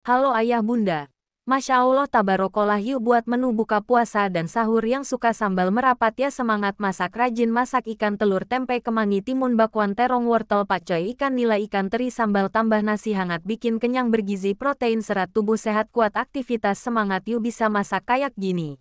Halo ayah bunda. Masya Allah tabarokolah yuk buat menu buka puasa dan sahur yang suka sambal merapat ya semangat masak rajin masak ikan telur tempe kemangi timun bakwan terong wortel pacoy ikan nila ikan teri sambal tambah nasi hangat bikin kenyang bergizi protein serat tubuh sehat kuat aktivitas semangat yuk bisa masak kayak gini.